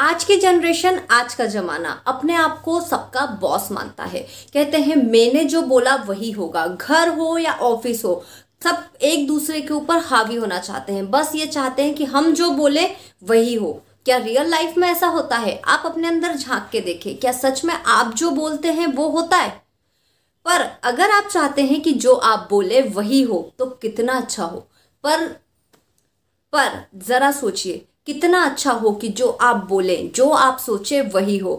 आज की जनरेशन आज का ज़माना अपने आप को सबका बॉस मानता है कहते हैं मैंने जो बोला वही होगा घर हो या ऑफिस हो सब एक दूसरे के ऊपर हावी होना चाहते हैं बस ये चाहते हैं कि हम जो बोले वही हो क्या रियल लाइफ में ऐसा होता है आप अपने अंदर झांक के देखें क्या सच में आप जो बोलते हैं वो होता है पर अगर आप चाहते हैं कि जो आप बोले वही हो तो कितना अच्छा हो पर पर ज़रा सोचिए कितना अच्छा हो कि जो आप बोलें जो आप सोचें वही हो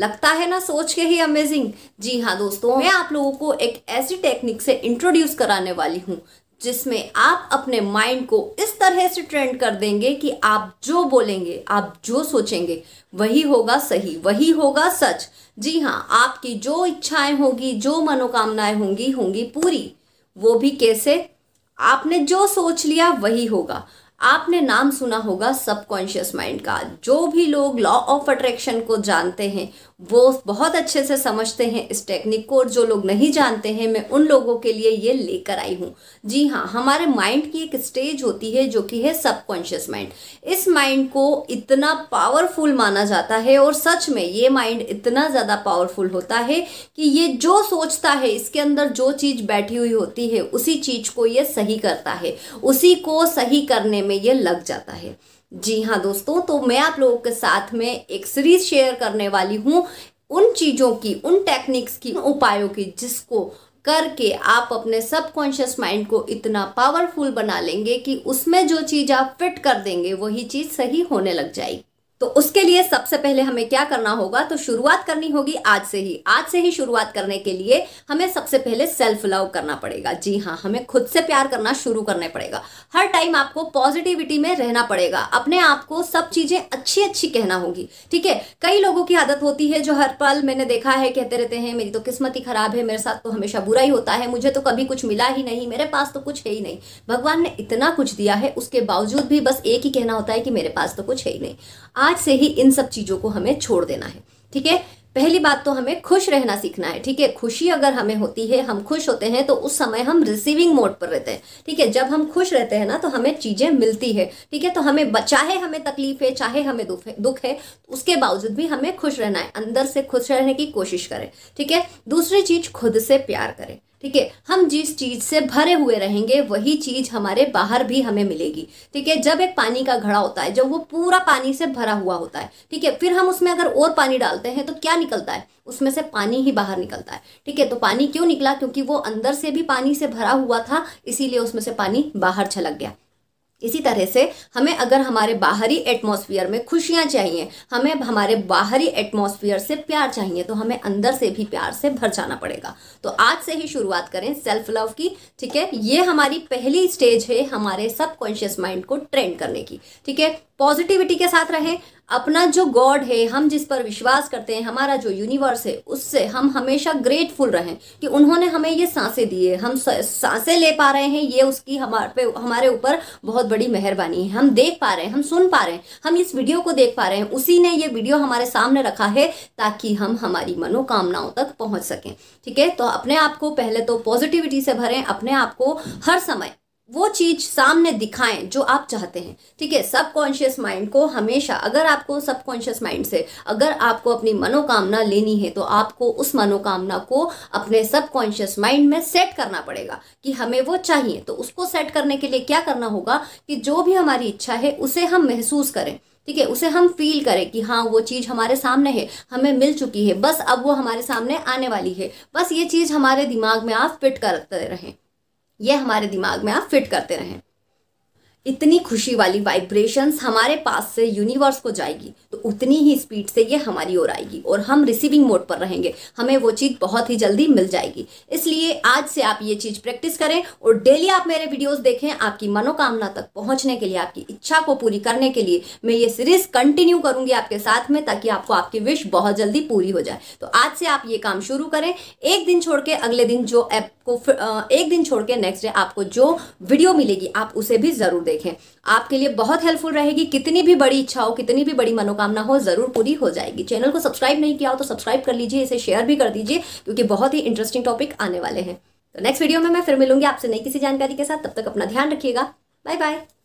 लगता है ना सोच के ही अमेजिंग जी हाँ दोस्तों मैं आप लोगों को एक ऐसी टेक्निक से इंट्रोड्यूस कराने वाली हूँ जिसमें आप अपने माइंड को इस तरह से ट्रेंड कर देंगे कि आप जो बोलेंगे आप जो सोचेंगे वही होगा सही वही होगा सच जी हाँ आपकी जो इच्छाएं होगी जो मनोकामनाएं होंगी होंगी पूरी वो भी कैसे आपने जो सोच लिया वही होगा आपने नाम सुना होगा सबकॉन्शियस माइंड का जो भी लोग लॉ ऑफ अट्रैक्शन को जानते हैं वो बहुत अच्छे से समझते हैं इस टेक्निक को और जो लोग नहीं जानते हैं मैं उन लोगों के लिए ये लेकर आई हूँ जी हाँ हमारे माइंड की एक स्टेज होती है जो कि है सबकॉन्शियस माइंड इस माइंड को इतना पावरफुल माना जाता है और सच में ये माइंड इतना ज़्यादा पावरफुल होता है कि ये जो सोचता है इसके अंदर जो चीज़ बैठी हुई होती है उसी चीज़ को ये सही करता है उसी को सही करने में ये लग जाता है जी हाँ दोस्तों तो मैं आप लोगों के साथ में एक सीरीज शेयर करने वाली हूँ उन चीज़ों की उन टेक्निक्स की उपायों की जिसको करके आप अपने सबकॉन्शियस माइंड को इतना पावरफुल बना लेंगे कि उसमें जो चीज़ आप फिट कर देंगे वही चीज़ सही होने लग जाएगी तो उसके लिए सबसे पहले हमें क्या करना होगा तो शुरुआत करनी होगी आज से ही आज से ही शुरुआत करने के लिए हमें सबसे पहले सेल्फ लव करना पड़ेगा जी हाँ हमें खुद से प्यार करना शुरू करने पड़ेगा हर टाइम आपको पॉजिटिविटी में रहना पड़ेगा अपने आप को सब चीज़ें अच्छी अच्छी कहना होगी ठीक है कई लोगों की आदत होती है जो हर पल मैंने देखा है कहते रहते हैं मेरी तो किस्मत ही खराब है मेरे साथ तो हमेशा बुरा ही होता है मुझे तो कभी कुछ मिला ही नहीं मेरे पास तो कुछ है ही नहीं भगवान ने इतना कुछ दिया है उसके बावजूद भी बस एक ही कहना होता है कि मेरे पास तो कुछ है ही नहीं आज से ही इन सब चीज़ों को हमें छोड़ देना है ठीक है पहली बात तो हमें खुश रहना सीखना है ठीक है खुशी अगर हमें होती है हम खुश होते हैं तो उस समय हम रिसीविंग मोड पर रहते हैं ठीक है जब हम खुश रहते हैं ना तो हमें चीज़ें मिलती है ठीक है तो हमें चाहे हमें तकलीफ है चाहे हमें दुख है दुख है उसके बावजूद भी हमें खुश रहना है अंदर से खुश रहने की कोशिश करें ठीक है दूसरी चीज़ खुद से प्यार करें ठीक है हम जिस चीज़ से भरे हुए रहेंगे वही चीज़ हमारे बाहर भी हमें मिलेगी ठीक है जब एक पानी का घड़ा होता है जब वो पूरा पानी से भरा हुआ होता है ठीक है फिर हम उसमें अगर और पानी डालते हैं तो क्या निकलता है उसमें से पानी ही बाहर निकलता है ठीक है तो पानी क्यों निकला क्योंकि वो अंदर से भी पानी से भरा हुआ था इसीलिए उसमें से पानी बाहर छलक गया इसी तरह से हमें अगर हमारे बाहरी एटमॉस्फेयर में खुशियाँ चाहिए हमें हमारे बाहरी एटमॉस्फेयर से प्यार चाहिए तो हमें अंदर से भी प्यार से भर जाना पड़ेगा तो आज से ही शुरुआत करें सेल्फ लव की ठीक है ये हमारी पहली स्टेज है हमारे सबकॉन्शियस माइंड को ट्रेंड करने की ठीक है पॉजिटिविटी के साथ रहें अपना जो गॉड है हम जिस पर विश्वास करते हैं हमारा जो यूनिवर्स है उससे हम हमेशा ग्रेटफुल रहें कि उन्होंने हमें ये सांसें दी है हम सांसें ले पा रहे हैं ये उसकी हमारे पे हमारे ऊपर बहुत बड़ी मेहरबानी है हम देख पा रहे हैं हम सुन पा रहे हैं हम इस वीडियो को देख पा रहे हैं उसी ने ये वीडियो हमारे सामने रखा है ताकि हम हमारी मनोकामनाओं तक पहुँच सकें ठीक है तो अपने आप को पहले तो पॉजिटिविटी से भरें अपने आप को हर समय वो चीज़ सामने दिखाएं जो आप चाहते हैं ठीक है सब कॉन्शियस माइंड को हमेशा अगर आपको सब कॉन्शियस माइंड से अगर आपको अपनी मनोकामना लेनी है तो आपको उस मनोकामना को अपने सब कॉन्शियस माइंड में सेट करना पड़ेगा कि हमें वो चाहिए तो उसको सेट करने के लिए क्या करना होगा कि जो भी हमारी इच्छा है उसे हम महसूस करें ठीक है उसे हम फील करें कि हाँ वो चीज़ हमारे सामने है हमें मिल चुकी है बस अब वो हमारे सामने आने वाली है बस ये चीज़ हमारे दिमाग में आप फिट करते रहें ये हमारे दिमाग में आप फिट करते रहें इतनी खुशी वाली वाइब्रेशंस हमारे पास से यूनिवर्स को जाएगी तो उतनी ही स्पीड से ये हमारी ओर आएगी और हम रिसीविंग मोड पर रहेंगे हमें वो चीज़ बहुत ही जल्दी मिल जाएगी इसलिए आज से आप ये चीज़ प्रैक्टिस करें और डेली आप मेरे वीडियोस देखें आपकी मनोकामना तक पहुंचने के लिए आपकी इच्छा को पूरी करने के लिए मैं ये सीरीज कंटिन्यू करूंगी आपके साथ में ताकि आपको आपकी विश बहुत जल्दी पूरी हो जाए तो आज से आप ये काम शुरू करें एक दिन छोड़ के अगले दिन जो ऐप को एक दिन छोड़ के नेक्स्ट डे आपको जो वीडियो मिलेगी आप उसे भी ज़रूर देखें देखें आपके लिए बहुत हेल्पफुल रहेगी कितनी भी बड़ी इच्छा हो कितनी भी बड़ी मनोकामना हो जरूर पूरी हो जाएगी चैनल को सब्सक्राइब नहीं किया हो तो सब्सक्राइब कर लीजिए इसे शेयर भी कर दीजिए क्योंकि बहुत ही इंटरेस्टिंग टॉपिक आने वाले हैं तो नेक्स्ट वीडियो में मैं फिर मिलूंगी आपसे नई किसी जानकारी के साथ तब तक अपना ध्यान रखिएगा बाय बाय